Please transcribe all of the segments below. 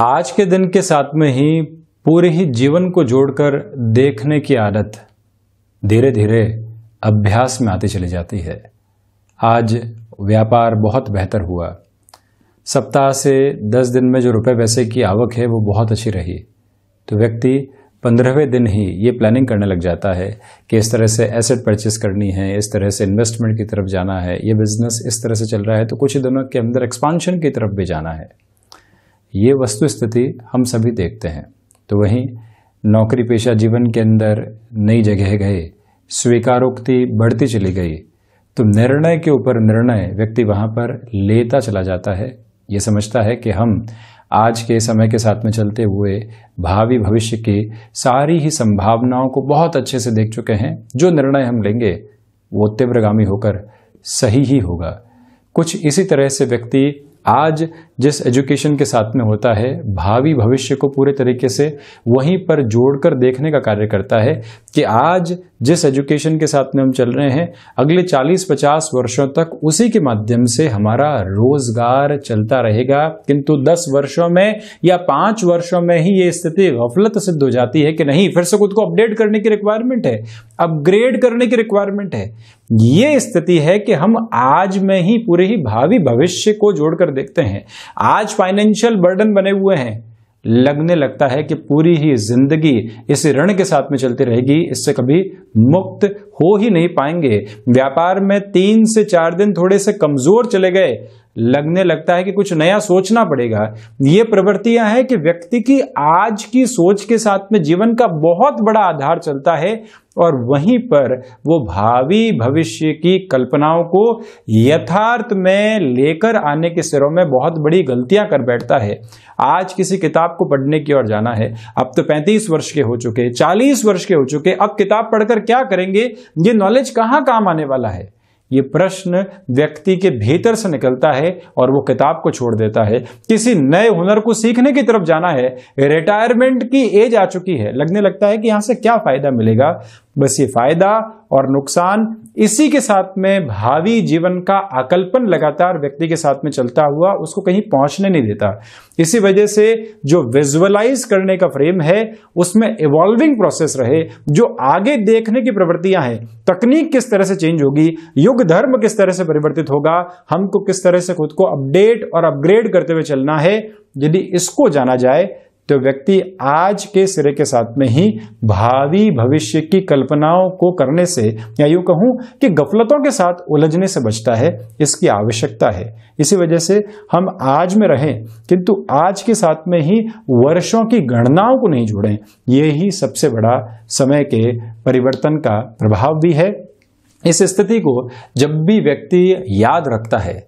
आज के दिन के साथ में ही पूरे ही जीवन को जोड़कर देखने की आदत धीरे धीरे अभ्यास में आती चली जाती है आज व्यापार बहुत बेहतर हुआ सप्ताह से दस दिन में जो रुपए पैसे की आवक है वो बहुत अच्छी रही तो व्यक्ति पंद्रहवें दिन ही ये प्लानिंग करने लग जाता है कि इस तरह से एसेट परचेस करनी है इस तरह से इन्वेस्टमेंट की तरफ जाना है ये बिज़नेस इस तरह से चल रहा है तो कुछ दिनों के अंदर एक्सपांशन की तरफ भी जाना है ये वस्तु स्थिति हम सभी देखते हैं तो वहीं नौकरी पेशा जीवन के अंदर नई जगह गए स्वीकारोक्ति बढ़ती चली गई तो निर्णय के ऊपर निर्णय व्यक्ति वहाँ पर लेता चला जाता है ये समझता है कि हम आज के समय के साथ में चलते हुए भावी भविष्य की सारी ही संभावनाओं को बहुत अच्छे से देख चुके हैं जो निर्णय हम लेंगे वो तीव्रगामी होकर सही ही होगा कुछ इसी तरह से व्यक्ति आज जिस एजुकेशन के साथ में होता है भावी भविष्य को पूरे तरीके से वहीं पर जोड़कर देखने का कार्य करता है कि आज जिस एजुकेशन के साथ में हम चल रहे हैं अगले 40-50 वर्षों तक उसी के माध्यम से हमारा रोजगार चलता रहेगा किंतु 10 वर्षों में या 5 वर्षों में ही ये स्थिति गफलत सिद्ध हो जाती है कि नहीं फिर से खुद को अपडेट करने की रिक्वायरमेंट है अपग्रेड करने की रिक्वायरमेंट है ये स्थिति है कि हम आज में ही पूरे ही भावी भविष्य को जोड़कर देखते हैं आज फाइनेंशियल बर्डन बने हुए हैं लगने लगता है कि पूरी ही जिंदगी इस ऋण के साथ में चलती रहेगी इससे कभी मुक्त हो ही नहीं पाएंगे व्यापार में तीन से चार दिन थोड़े से कमजोर चले गए लगने लगता है कि कुछ नया सोचना पड़ेगा ये प्रवृत्तियां हैं कि व्यक्ति की आज की सोच के साथ में जीवन का बहुत बड़ा आधार चलता है और वहीं पर वो भावी भविष्य की कल्पनाओं को यथार्थ में लेकर आने के सिरों में बहुत बड़ी गलतियां कर बैठता है आज किसी किताब को पढ़ने की ओर जाना है अब तो 35 वर्ष के हो चुके 40 वर्ष के हो चुके अब किताब पढ़कर क्या करेंगे ये नॉलेज कहाँ काम आने वाला है ये प्रश्न व्यक्ति के भीतर से निकलता है और वो किताब को छोड़ देता है किसी नए हुनर को सीखने की तरफ जाना है रिटायरमेंट की एज आ चुकी है लगने लगता है कि यहां से क्या फायदा मिलेगा बस ये फायदा और नुकसान इसी के साथ में भावी जीवन का आकल्पन लगातार व्यक्ति के साथ में चलता हुआ उसको कहीं पहुंचने नहीं देता इसी वजह से जो विजुअलाइज करने का फ्रेम है उसमें इवॉल्विंग प्रोसेस रहे जो आगे देखने की प्रवृत्तियां हैं तकनीक किस तरह से चेंज होगी युग धर्म किस तरह से परिवर्तित होगा हमको किस तरह से खुद को अपडेट और अपग्रेड करते हुए चलना है यदि इसको जाना जाए तो व्यक्ति आज के सिरे के साथ में ही भावी भविष्य की कल्पनाओं को करने से या यूं कहूं कि गफलतों के साथ उलझने से बचता है इसकी आवश्यकता है इसी वजह से हम आज में रहें किंतु आज के साथ में ही वर्षों की गणनाओं को नहीं जोड़ें ये ही सबसे बड़ा समय के परिवर्तन का प्रभाव भी है इस स्थिति को जब भी व्यक्ति याद रखता है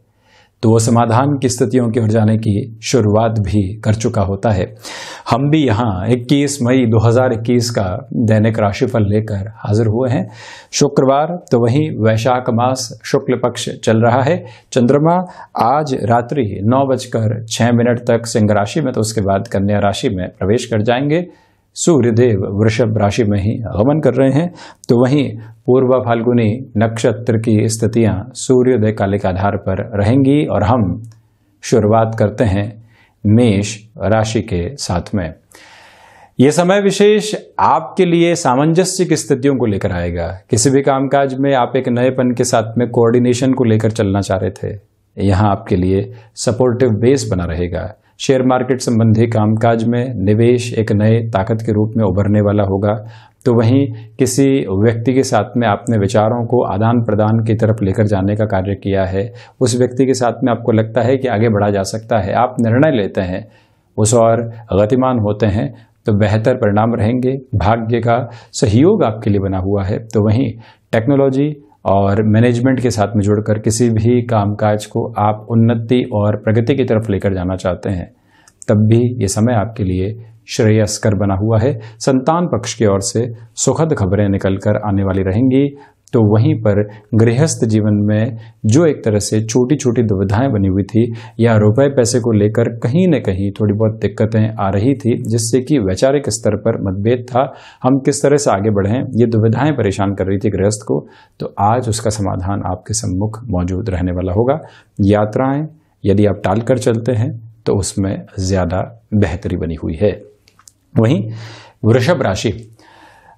तो वो समाधान की स्थितियों की ओर जाने की शुरुआत भी कर चुका होता है हम भी यहाँ 21 मई 2021 का दैनिक राशिफल लेकर हाजिर हुए हैं शुक्रवार तो वहीं वैशाख मास शुक्ल पक्ष चल रहा है चंद्रमा आज रात्रि नौ बजकर छः मिनट तक सिंह राशि में तो उसके बाद कन्या राशि में प्रवेश कर जाएंगे सूर्यदेव वृषभ राशि में ही गमन कर रहे हैं तो वहीं पूर्व फाल्गुनी नक्षत्र की स्थितियां सूर्योदय काले के आधार पर रहेंगी और हम शुरुआत करते हैं मेष राशि के साथ में यह समय विशेष आपके लिए सामंजस्य की स्थितियों को लेकर आएगा किसी भी कामकाज में आप एक नएपन के साथ में कोऑर्डिनेशन को लेकर चलना चाह रहे थे यहां आपके लिए सपोर्टिव बेस बना रहेगा शेयर मार्केट संबंधी कामकाज में निवेश एक नए ताकत के रूप में उभरने वाला होगा तो वहीं किसी व्यक्ति के साथ में आपने विचारों को आदान प्रदान की तरफ लेकर जाने का कार्य किया है उस व्यक्ति के साथ में आपको लगता है कि आगे बढ़ा जा सकता है आप निर्णय लेते हैं उस और गतिमान होते हैं तो बेहतर परिणाम रहेंगे भाग्य का सहयोग आपके लिए बना हुआ है तो वहीं टेक्नोलॉजी और मैनेजमेंट के साथ में जुड़कर किसी भी कामकाज को आप उन्नति और प्रगति की तरफ लेकर जाना चाहते हैं तब भी ये समय आपके लिए श्रेयस्कर बना हुआ है संतान पक्ष की ओर से सुखद खबरें निकल कर आने वाली रहेंगी तो वहीं पर गृहस्थ जीवन में जो एक तरह से छोटी छोटी दुविधाएं बनी हुई थी या रुपए पैसे को लेकर कहीं ना कहीं थोड़ी बहुत दिक्कतें आ रही थी जिससे कि वैचारिक स्तर पर मतभेद था हम किस तरह से आगे बढ़ें ये दुविधाएं परेशान कर रही थी गृहस्थ को तो आज उसका समाधान आपके सम्मुख मौजूद रहने वाला होगा यात्राएं यदि आप टाल कर चलते हैं तो उसमें ज़्यादा बेहतरी बनी हुई है वहीं वृषभ राशि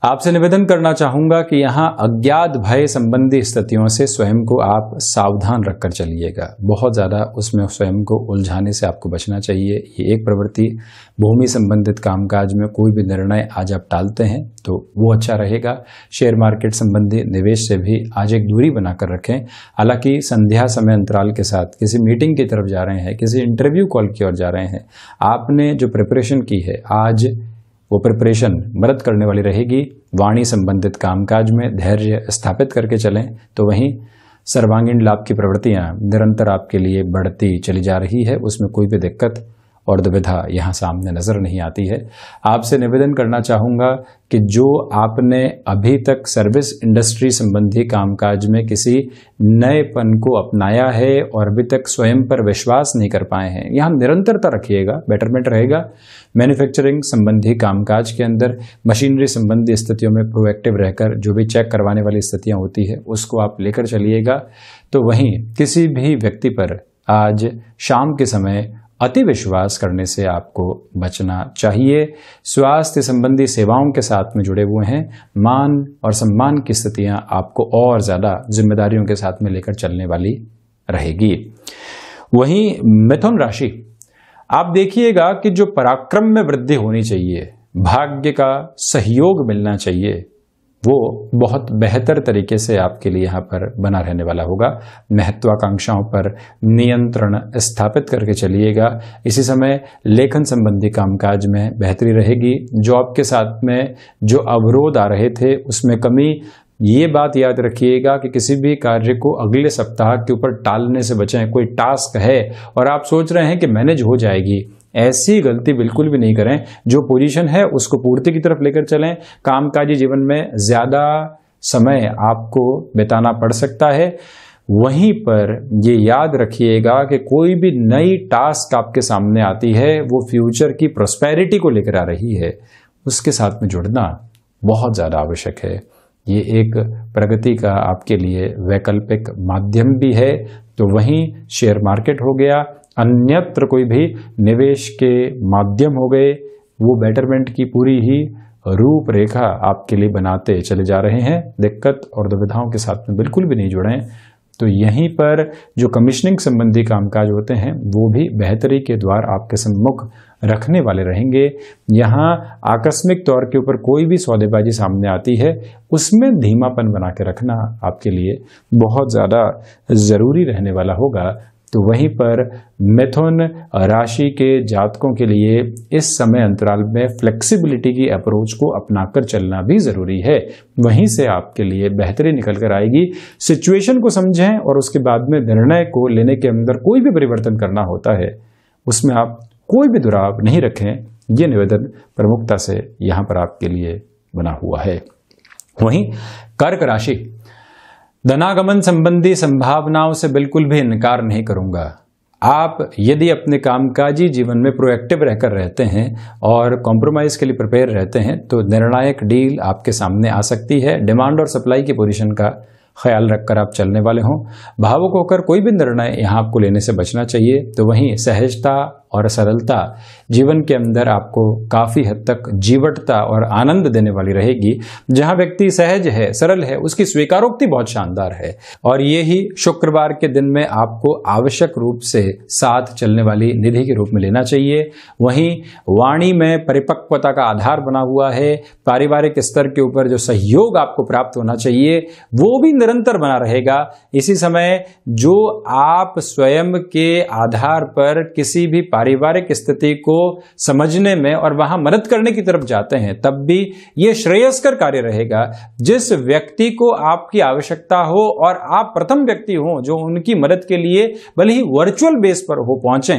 आपसे निवेदन करना चाहूँगा कि यहाँ अज्ञात भय संबंधी स्थितियों से स्वयं को आप सावधान रखकर चलिएगा बहुत ज़्यादा उसमें स्वयं को उलझाने से आपको बचना चाहिए ये एक प्रवृत्ति भूमि संबंधित कामकाज में कोई भी निर्णय आज आप टालते हैं तो वो अच्छा रहेगा शेयर मार्केट संबंधी निवेश से भी आज एक दूरी बनाकर रखें हालांकि संध्या समय अंतराल के साथ किसी मीटिंग की तरफ जा रहे हैं किसी इंटरव्यू कॉल की ओर जा रहे हैं आपने जो प्रिपरेशन की है आज वो प्रिपरेशन मदद करने वाली रहेगी वाणी संबंधित कामकाज में धैर्य स्थापित करके चलें तो वहीं सर्वांगीण लाभ की प्रवृत्तियाँ निरंतर आपके लिए बढ़ती चली जा रही है उसमें कोई भी दिक्कत और दुविधा यहाँ सामने नज़र नहीं आती है आपसे निवेदन करना चाहूँगा कि जो आपने अभी तक सर्विस इंडस्ट्री संबंधी कामकाज में किसी नएपन को अपनाया है और अभी तक स्वयं पर विश्वास नहीं कर पाए हैं यहाँ निरंतरता रखिएगा बेटरमेंट रहेगा मैन्युफैक्चरिंग संबंधी कामकाज के अंदर मशीनरी संबंधी स्थितियों में प्रोएक्टिव रहकर जो भी चेक करवाने वाली स्थितियाँ होती है उसको आप लेकर चलिएगा तो वहीं किसी भी व्यक्ति पर आज शाम के समय अति विश्वास करने से आपको बचना चाहिए स्वास्थ्य संबंधी सेवाओं के साथ में जुड़े हुए हैं मान और सम्मान की स्थितियां आपको और ज़्यादा जिम्मेदारियों के साथ में लेकर चलने वाली रहेगी वहीं मिथुन राशि आप देखिएगा कि जो पराक्रम में वृद्धि होनी चाहिए भाग्य का सहयोग मिलना चाहिए वो बहुत बेहतर तरीके से आपके लिए यहाँ पर बना रहने वाला होगा महत्वाकांक्षाओं पर नियंत्रण स्थापित करके चलिएगा इसी समय लेखन संबंधी कामकाज में बेहतरी रहेगी जॉब के साथ में जो अवरोध आ रहे थे उसमें कमी ये बात याद रखिएगा कि किसी भी कार्य को अगले सप्ताह के ऊपर टालने से बचें कोई टास्क है और आप सोच रहे हैं कि मैनेज हो जाएगी ऐसी गलती बिल्कुल भी नहीं करें जो पोजीशन है उसको पूर्ति की तरफ लेकर चलें कामकाजी जीवन में ज़्यादा समय आपको बिताना पड़ सकता है वहीं पर ये याद रखिएगा कि कोई भी नई टास्क आपके सामने आती है वो फ्यूचर की प्रोस्पेरिटी को लेकर आ रही है उसके साथ में जुड़ना बहुत ज़्यादा आवश्यक है ये एक प्रगति का आपके लिए वैकल्पिक माध्यम भी है तो वहीं शेयर मार्केट हो गया अन्यत्र कोई भी निवेश के माध्यम हो गए वो बेटरमेंट की पूरी ही रूपरेखा आपके लिए बनाते चले जा रहे हैं दिक्कत और दुविधाओं के साथ में बिल्कुल भी नहीं जुड़े तो यहीं पर जो कमीशनिंग संबंधी कामकाज होते हैं वो भी बेहतरी के द्वार आपके सम्मुख रखने वाले रहेंगे यहाँ आकस्मिक तौर के ऊपर कोई भी सौदेबाजी सामने आती है उसमें धीमापन बना के रखना आपके लिए बहुत ज़्यादा ज़रूरी रहने वाला होगा तो वहीं पर मिथुन राशि के जातकों के लिए इस समय अंतराल में फ्लेक्सिबिलिटी की अप्रोच को अपनाकर चलना भी ज़रूरी है वहीं से आपके लिए बेहतरी निकल कर आएगी सिचुएशन को समझें और उसके बाद में निर्णय को लेने के अंदर कोई भी परिवर्तन करना होता है उसमें आप कोई भी दुराव नहीं रखें ये निवेदन प्रमुखता से यहाँ पर आपके लिए बना हुआ है वहीं कर्क राशि धनागमन संबंधी संभावनाओं से बिल्कुल भी इनकार नहीं करूंगा आप यदि अपने कामकाजी जीवन में प्रोएक्टिव रहकर रहते हैं और कॉम्प्रोमाइज के लिए प्रिपेयर रहते हैं तो निर्णायक डील आपके सामने आ सकती है डिमांड और सप्लाई की पोजीशन का ख्याल रखकर आप चलने वाले हों भावुक होकर कोई भी निर्णय यहाँ आपको लेने से बचना चाहिए तो वहीं सहजता और सरलता जीवन के अंदर आपको काफ़ी हद तक जीवटता और आनंद देने वाली रहेगी जहां व्यक्ति सहज है सरल है उसकी स्वीकारोक्ति बहुत शानदार है और ये ही शुक्रवार के दिन में आपको आवश्यक रूप से साथ चलने वाली निधि के रूप में लेना चाहिए वहीं वाणी में परिपक्वता का आधार बना हुआ है पारिवारिक स्तर के ऊपर जो सहयोग आपको प्राप्त होना चाहिए वो भी निरंतर बना रहेगा इसी समय जो आप स्वयं के आधार पर किसी भी पारिवारिक स्थिति को समझने में और वहां मदद करने की तरफ जाते हैं तब भी ये श्रेयस्कर कार्य रहेगा जिस व्यक्ति को आपकी आवश्यकता हो और आप प्रथम व्यक्ति हो जो उनकी मदद के लिए भले ही वर्चुअल बेस पर हो पहुंचे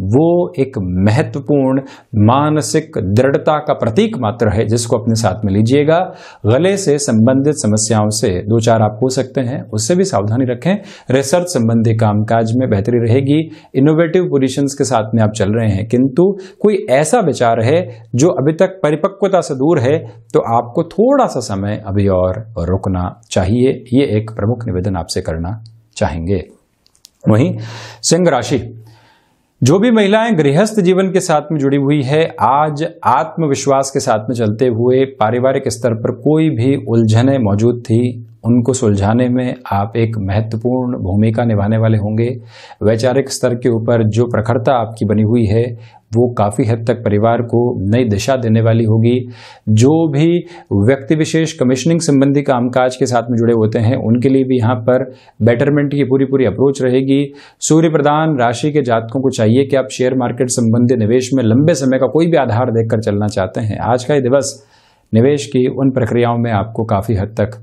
वो एक महत्वपूर्ण मानसिक दृढ़ता का प्रतीक मात्र है जिसको अपने साथ में लीजिएगा गले से संबंधित समस्याओं से दो चार आप हो सकते हैं उससे भी सावधानी रखें रिसर्च संबंधी कामकाज में बेहतरी रहेगी इनोवेटिव पोजिशन के साथ में आप चल रहे हैं किंतु कोई ऐसा विचार है जो अभी तक परिपक्वता से दूर है तो आपको थोड़ा सा समय अभी और रुकना चाहिए ये एक प्रमुख निवेदन आपसे करना चाहेंगे वहीं सिंह राशि जो भी महिलाएं गृहस्थ जीवन के साथ में जुड़ी हुई है आज आत्मविश्वास के साथ में चलते हुए पारिवारिक स्तर पर कोई भी उलझने मौजूद थी उनको सुलझाने में आप एक महत्वपूर्ण भूमिका निभाने वाले होंगे वैचारिक स्तर के ऊपर जो प्रखरता आपकी बनी हुई है वो काफ़ी हद तक परिवार को नई दिशा देने वाली होगी जो भी व्यक्ति विशेष कमिश्निंग संबंधी कामकाज के साथ में जुड़े होते हैं उनके लिए भी यहाँ पर बेटरमेंट की पूरी पूरी अप्रोच रहेगी सूर्य प्रधान राशि के जातकों को चाहिए कि आप शेयर मार्केट संबंधी निवेश में लंबे समय का कोई भी आधार देखकर चलना चाहते हैं आज का ये दिवस निवेश की उन प्रक्रियाओं में आपको काफ़ी हद तक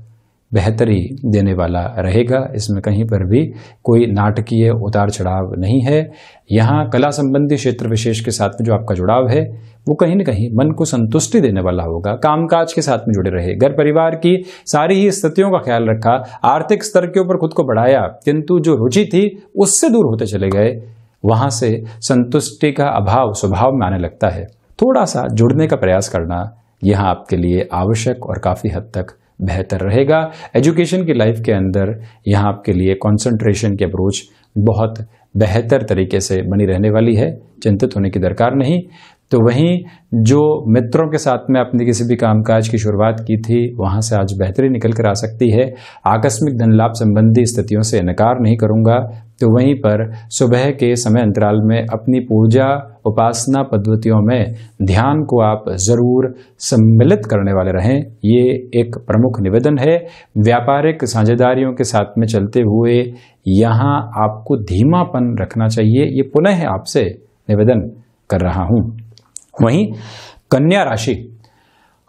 बेहतरी देने वाला रहेगा इसमें कहीं पर भी कोई नाटकीय उतार चढ़ाव नहीं है यहाँ कला संबंधी क्षेत्र विशेष के साथ में जो आपका जुड़ाव है वो कहीं ना कहीं मन को संतुष्टि देने वाला होगा कामकाज के साथ में जुड़े रहे घर परिवार की सारी ही स्थितियों का ख्याल रखा आर्थिक स्तर के ऊपर खुद को बढ़ाया किंतु जो रुचि थी उससे दूर होते चले गए वहां से संतुष्टि का अभाव स्वभाव में आने लगता है थोड़ा सा जुड़ने का प्रयास करना यह आपके लिए आवश्यक और काफ़ी हद तक बेहतर रहेगा एजुकेशन की लाइफ के अंदर यहाँ आपके लिए कॉन्सेंट्रेशन की अप्रोच बहुत बेहतर तरीके से बनी रहने वाली है चिंतित होने की दरकार नहीं तो वहीं जो मित्रों के साथ में आपने किसी भी कामकाज की शुरुआत की थी वहाँ से आज बेहतरी निकल कर आ सकती है आकस्मिक धन लाभ संबंधी स्थितियों से इनकार नहीं करूँगा तो वहीं पर सुबह के समय अंतराल में अपनी पूजा उपासना पद्धतियों में ध्यान को आप ज़रूर सम्मिलित करने वाले रहें ये एक प्रमुख निवेदन है व्यापारिक साझेदारियों के साथ में चलते हुए यहाँ आपको धीमापन रखना चाहिए ये पुनः आपसे निवेदन कर रहा हूं वहीं कन्या राशि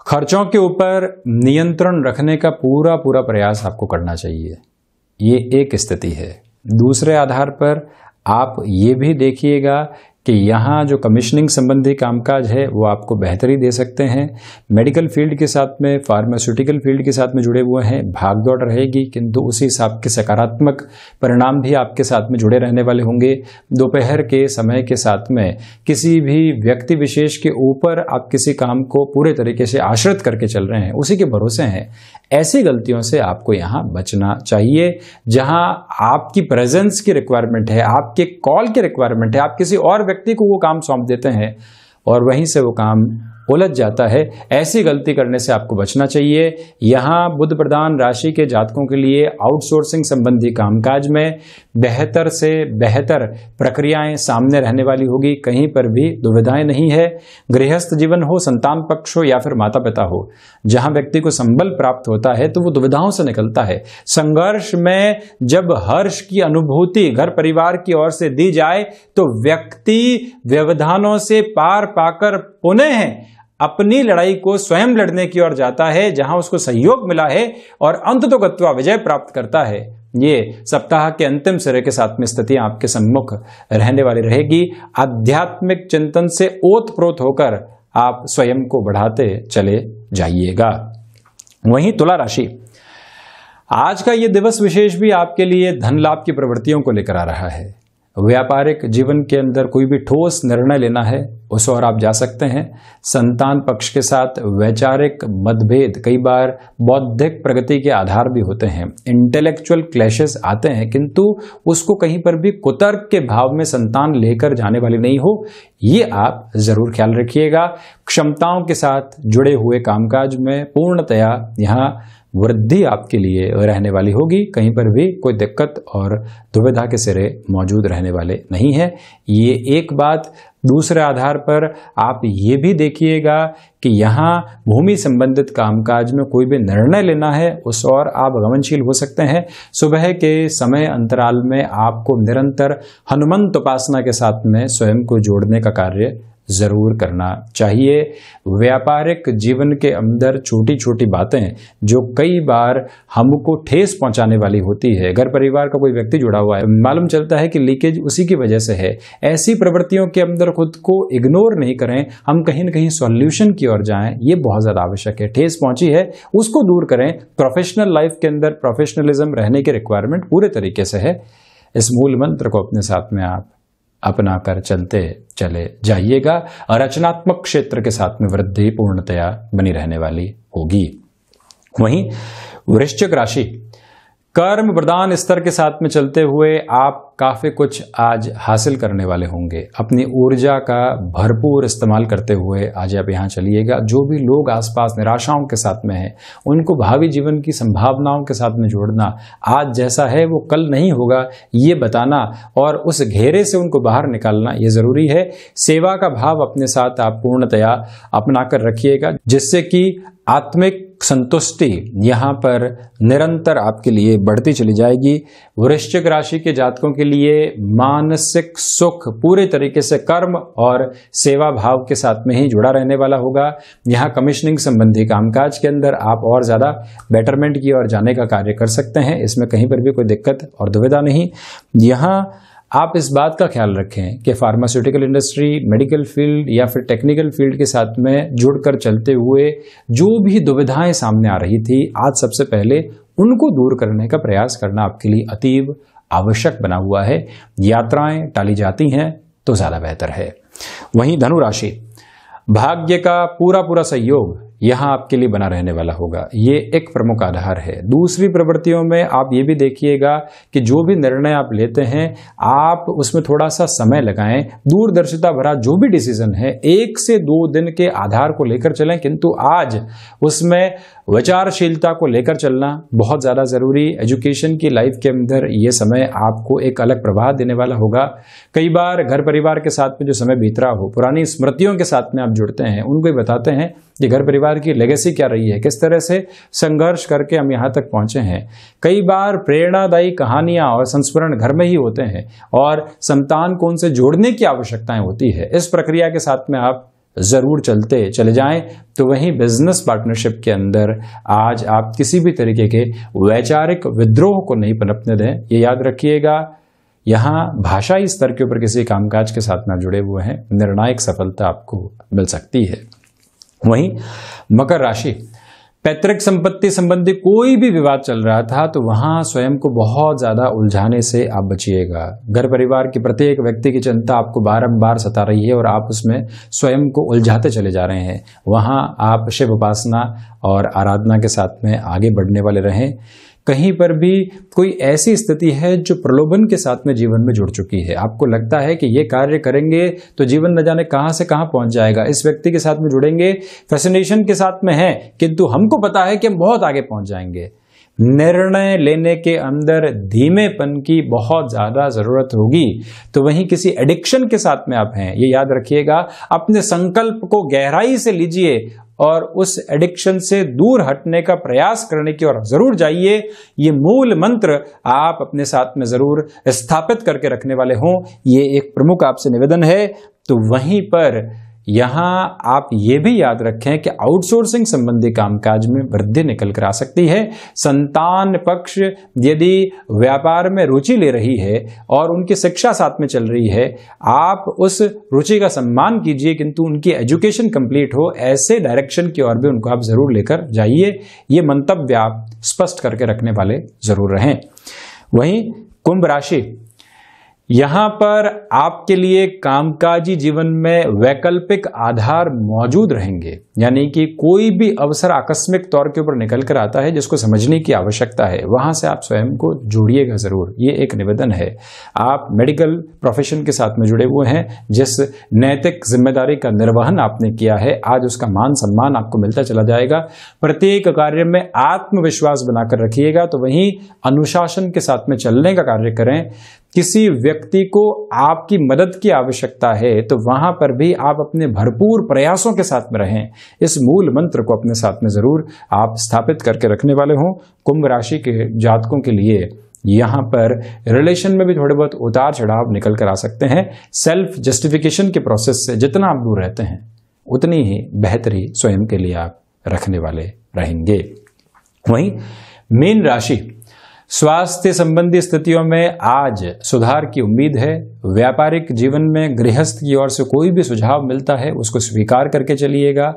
खर्चों के ऊपर नियंत्रण रखने का पूरा पूरा प्रयास आपको करना चाहिए ये एक स्थिति है दूसरे आधार पर आप ये भी देखिएगा कि यहाँ जो कमीशनिंग संबंधी कामकाज है वो आपको बेहतरी दे सकते हैं मेडिकल फील्ड के साथ में फार्मास्यूटिकल फील्ड के साथ में जुड़े हुए हैं भागदौड़ रहेगी किंतु उसी हिसाब के सकारात्मक परिणाम भी आपके साथ में जुड़े रहने वाले होंगे दोपहर के समय के साथ में किसी भी व्यक्ति विशेष के ऊपर आप किसी काम को पूरे तरीके से आश्रित करके चल रहे हैं उसी के भरोसे हैं ऐसी गलतियों से आपको यहाँ बचना चाहिए जहाँ आपकी प्रेजेंस की रिक्वायरमेंट है आपके कॉल की रिक्वायरमेंट है आप किसी और व्यक्ति को वो काम सौंप देते हैं और वहीं से वो काम उलझ जाता है ऐसी गलती करने से आपको बचना चाहिए यहाँ बुद्ध प्रधान राशि के जातकों के लिए आउटसोर्सिंग संबंधी कामकाज में बेहतर से बेहतर प्रक्रियाएं सामने रहने वाली होगी कहीं पर भी दुविधाएं नहीं है गृहस्थ जीवन हो संतान पक्ष हो या फिर माता पिता हो जहां व्यक्ति को संबल प्राप्त होता है तो वो दुविधाओं से निकलता है संघर्ष में जब हर्ष की अनुभूति घर परिवार की ओर से दी जाए तो व्यक्ति व्यवधानों से पार पाकर पुनः अपनी लड़ाई को स्वयं लड़ने की ओर जाता है जहां उसको सहयोग मिला है और अंत तो विजय प्राप्त करता है ये सप्ताह के अंतिम सिरे के साथ में स्थिति आपके सम्मुख रहने वाली रहेगी आध्यात्मिक चिंतन से ओतप्रोत होकर आप स्वयं को बढ़ाते चले जाइएगा वहीं तुला राशि आज का ये दिवस विशेष भी आपके लिए धन लाभ की प्रवृत्तियों को लेकर आ रहा है व्यापारिक जीवन के अंदर कोई भी ठोस निर्णय लेना है उस ओर आप जा सकते हैं संतान पक्ष के साथ वैचारिक मतभेद कई बार बौद्धिक प्रगति के आधार भी होते हैं इंटेलेक्चुअल क्लैशेस आते हैं किंतु उसको कहीं पर भी कुतर्क के भाव में संतान लेकर जाने वाली नहीं हो ये आप ज़रूर ख्याल रखिएगा क्षमताओं के साथ जुड़े हुए कामकाज में पूर्णतया यहाँ वृद्धि आपके लिए रहने वाली होगी कहीं पर भी कोई दिक्कत और दुविधा के सिरे मौजूद रहने वाले नहीं है ये एक बात दूसरे आधार पर आप ये भी देखिएगा कि यहाँ भूमि संबंधित कामकाज में कोई भी निर्णय लेना है उस और आप गमनशील हो सकते हैं सुबह के समय अंतराल में आपको निरंतर हनुमंत उपासना के साथ में स्वयं को जोड़ने का कार्य ज़रूर करना चाहिए व्यापारिक जीवन के अंदर छोटी छोटी बातें जो कई बार हमको ठेस पहुंचाने वाली होती है घर परिवार का कोई व्यक्ति जुड़ा हुआ है मालूम चलता है कि लीकेज उसी की वजह से है ऐसी प्रवृत्तियों के अंदर खुद को इग्नोर नहीं करें हम कहीं ना कहीं सॉल्यूशन की ओर जाएं ये बहुत ज़्यादा आवश्यक है ठेस पहुंची है उसको दूर करें प्रोफेशनल लाइफ के अंदर प्रोफेशनलिज्म रहने के रिक्वायरमेंट पूरे तरीके से है इस मूल मंत्र को अपने साथ में आप अपना कर चलते चले जाइएगा रचनात्मक क्षेत्र के साथ में वृद्धि पूर्णतया बनी रहने वाली होगी वहीं वृश्चिक राशि कर्म प्रदान स्तर के साथ में चलते हुए आप काफ़ी कुछ आज हासिल करने वाले होंगे अपनी ऊर्जा का भरपूर इस्तेमाल करते हुए आज आप यहाँ चलिएगा जो भी लोग आसपास निराशाओं के साथ में हैं उनको भावी जीवन की संभावनाओं के साथ में जोड़ना आज जैसा है वो कल नहीं होगा ये बताना और उस घेरे से उनको बाहर निकालना ये ज़रूरी है सेवा का भाव अपने साथ आप पूर्णतया अपना कर रखिएगा जिससे कि आत्मिक संतुष्टि यहाँ पर निरंतर आपके लिए बढ़ती चली जाएगी वृश्चिक राशि के जातकों के लिए मानसिक सुख पूरे तरीके से कर्म और सेवा भाव के साथ में ही जुड़ा रहने वाला होगा यहाँ कमिश्निंग संबंधी कामकाज के अंदर आप और ज़्यादा बेटरमेंट की ओर जाने का कार्य कर सकते हैं इसमें कहीं पर भी कोई दिक्कत और दुविधा नहीं यहाँ आप इस बात का ख्याल रखें कि फार्मास्यूटिकल इंडस्ट्री मेडिकल फील्ड या फिर टेक्निकल फील्ड के साथ में जुड़कर चलते हुए जो भी दुविधाएं सामने आ रही थी आज सबसे पहले उनको दूर करने का प्रयास करना आपके लिए अतीब आवश्यक बना हुआ है यात्राएं टाली जाती हैं तो ज़्यादा बेहतर है वहीं धनुराशि भाग्य का पूरा पूरा सहयोग यहां आपके लिए बना रहने वाला होगा ये एक प्रमुख आधार है दूसरी प्रवृत्तियों में आप ये भी देखिएगा कि जो भी निर्णय आप लेते हैं आप उसमें थोड़ा सा समय लगाएं दूरदर्शिता भरा जो भी डिसीजन है एक से दो दिन के आधार को लेकर चलें किंतु आज उसमें विचारशीलता को लेकर चलना बहुत ज़्यादा ज़रूरी एजुकेशन की लाइफ के अंदर ये समय आपको एक अलग प्रभाव देने वाला होगा कई बार घर परिवार के साथ में जो समय बीत रहा हो पुरानी स्मृतियों के साथ में आप जुड़ते हैं उनको ही बताते हैं कि घर परिवार की लेगेसी क्या रही है किस तरह से संघर्ष करके हम यहाँ तक पहुँचे हैं कई बार प्रेरणादायी कहानियाँ और संस्मरण घर में ही होते हैं और संतान को उनसे जोड़ने की आवश्यकताएं होती है इस प्रक्रिया के साथ में आप ज़रूर चलते चले जाएं तो वहीं बिजनेस पार्टनरशिप के अंदर आज आप किसी भी तरीके के वैचारिक विद्रोह को नहीं पनपने दें ये याद रखिएगा यहाँ भाषाई स्तर के ऊपर किसी कामकाज के साथ ना जुड़े हुए हैं निर्णायक सफलता आपको मिल सकती है वहीं मकर राशि पैतृक संपत्ति संबंधी कोई भी विवाद चल रहा था तो वहां स्वयं को बहुत ज्यादा उलझाने से आप बचिएगा घर परिवार के प्रत्येक व्यक्ति की चिंता आपको बारंबार सता रही है और आप उसमें स्वयं को उलझाते चले जा रहे हैं वहां आप शिव उपासना और आराधना के साथ में आगे बढ़ने वाले रहें कहीं पर भी कोई ऐसी स्थिति है जो प्रलोभन के साथ में जीवन में जुड़ चुकी है आपको लगता है कि ये कार्य करेंगे तो जीवन न जाने कहां से कहां पहुंच जाएगा इस व्यक्ति के साथ में जुड़ेंगे फैसिनेशन के साथ में है किंतु हमको पता है कि हम बहुत आगे पहुंच जाएंगे निर्णय लेने के अंदर धीमेपन की बहुत ज़्यादा ज़रूरत होगी तो वहीं किसी एडिक्शन के साथ में आप हैं ये याद रखिएगा अपने संकल्प को गहराई से लीजिए और उस एडिक्शन से दूर हटने का प्रयास करने की ओर जरूर जाइए ये मूल मंत्र आप अपने साथ में जरूर स्थापित करके रखने वाले हों ये एक प्रमुख आपसे निवेदन है तो वहीं पर यहां आप ये भी याद रखें कि आउटसोर्सिंग संबंधी कामकाज में वृद्धि निकल कर आ सकती है संतान पक्ष यदि व्यापार में रुचि ले रही है और उनकी शिक्षा साथ में चल रही है आप उस रुचि का सम्मान कीजिए किंतु उनकी एजुकेशन कंप्लीट हो ऐसे डायरेक्शन की ओर भी उनको आप जरूर लेकर जाइए ये मंतव्य आप स्पष्ट करके रखने वाले जरूर रहें वहीं कुंभ राशि यहां पर आपके लिए कामकाजी जीवन में वैकल्पिक आधार मौजूद रहेंगे यानी कि कोई भी अवसर आकस्मिक तौर के ऊपर निकल कर आता है जिसको समझने की आवश्यकता है वहां से आप स्वयं को जोड़िएगा जरूर ये एक निवेदन है आप मेडिकल प्रोफेशन के साथ में जुड़े हुए हैं जिस नैतिक जिम्मेदारी का निर्वहन आपने किया है आज उसका मान सम्मान आपको मिलता चला जाएगा प्रत्येक कार्य में आत्मविश्वास बनाकर रखिएगा तो वहीं अनुशासन के साथ में चलने का कार्य करें किसी व्यक्ति को आपकी मदद की आवश्यकता है तो वहां पर भी आप अपने भरपूर प्रयासों के साथ में रहें इस मूल मंत्र को अपने साथ में जरूर आप स्थापित करके रखने वाले हों कुंभ राशि के जातकों के लिए यहां पर रिलेशन में भी थोड़े बहुत उतार चढ़ाव निकल कर आ सकते हैं सेल्फ जस्टिफिकेशन के प्रोसेस से जितना आप दूर रहते हैं उतनी ही बेहतरी स्वयं के लिए आप रखने वाले रहेंगे वहीं मेन राशि स्वास्थ्य संबंधी स्थितियों में आज सुधार की उम्मीद है व्यापारिक जीवन में गृहस्थ की ओर से कोई भी सुझाव मिलता है उसको स्वीकार करके चलिएगा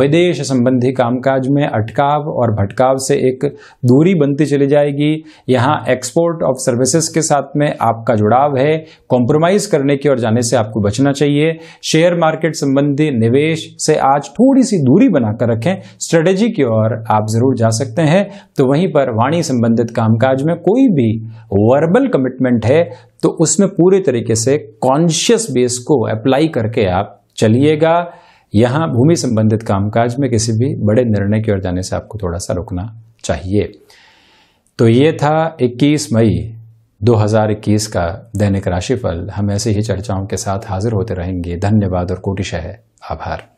विदेश संबंधी कामकाज में अटकाव और भटकाव से एक दूरी बनती चली जाएगी यहाँ एक्सपोर्ट ऑफ सर्विसेज के साथ में आपका जुड़ाव है कॉम्प्रोमाइज करने की ओर जाने से आपको बचना चाहिए शेयर मार्केट संबंधी निवेश से आज थोड़ी सी दूरी बनाकर रखें स्ट्रेटेजी की ओर आप जरूर जा सकते हैं तो वहीं पर वाणी संबंधित कामकाज समाज में कोई भी वर्बल कमिटमेंट है तो उसमें पूरे तरीके से कॉन्शियस बेस को अप्लाई करके आप चलिएगा यहां भूमि संबंधित कामकाज में किसी भी बड़े निर्णय की ओर जाने से आपको थोड़ा सा रुकना चाहिए तो ये था 21 मई 2021 का दैनिक राशिफल हम ऐसे ही चर्चाओं के साथ हाजिर होते रहेंगे धन्यवाद और कोटिशह आभार